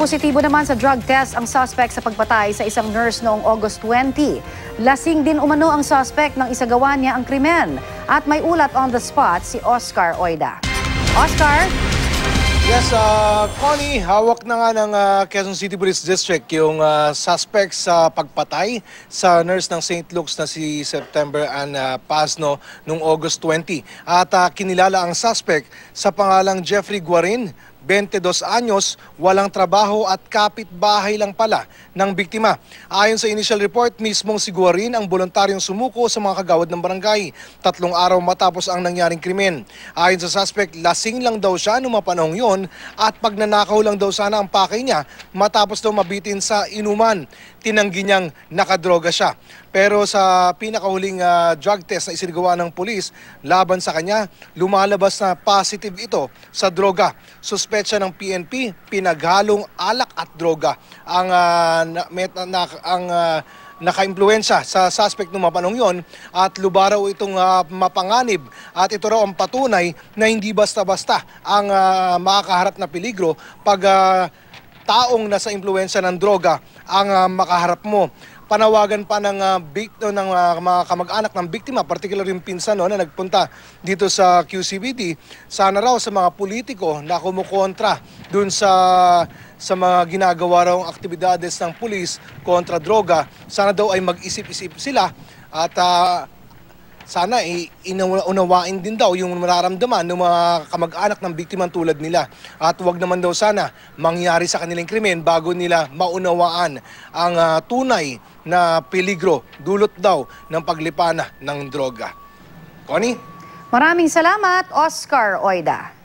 Positibo naman sa drug test ang suspect sa pagpatay sa isang nurse noong August 20. Lasing din umano ang suspect nang isagawa niya ang krimen. At may ulat on the spot si Oscar Oida. Oscar? Yes, uh, Connie, hawak na nga ng uh, Quezon City Police District yung uh, suspect sa pagpatay sa nurse ng St. Luke's na si September Ann uh, Pasno noong August 20. At uh, kinilala ang suspect sa pangalang Jeffrey Guarin 22 anyos, walang trabaho at kapitbahay lang pala ng biktima. Ayon sa initial report, mismong si Guarin ang voluntaryong sumuko sa mga kagawad ng barangay, tatlong araw matapos ang nangyaring krimen. Ayon sa suspect, lasing lang daw siya noong mapanahong yon at pagnanakaw lang daw sana ang pakay niya matapos daw mabitin sa inuman. Tinanggi niyang nakadroga siya. Pero sa pinakahuling uh, drug test na isinagawa ng pulis laban sa kanya, lumalabas na positive ito sa droga. Suspecha ng PNP, pinaghalong alak at droga ang uh, na, na, na, ang uh, ah, nakaimpluensya sa suspect ng mapanong yon at lubaraw itong uh, mapanganib at ito raw ang patunay na hindi basta-basta ang uh, makakaharap na peligro pag uh, taong nasa impluensya ng droga ang uh, makaharap mo panawagan pa ng, uh, ah, big, no, ng uh, mga kamag-anak ng biktima, particular yung pinsan no, na nagpunta dito sa QCBD, sana raw sa mga politiko na kumukontra dun sa sa mga ginagawa raw aktibidades ng pulis kontra droga, sana daw ay mag-isip-isip sila at uh, sana eh, inunawain din daw yung mararamdaman ng mga kamag-anak ng biktima tulad nila. At wag naman daw sana mangyari sa kanilang krimen bago nila maunawaan ang uh, tunay na peligro dulot daw ng paglipana ng droga. Connie? Maraming salamat, Oscar Oida.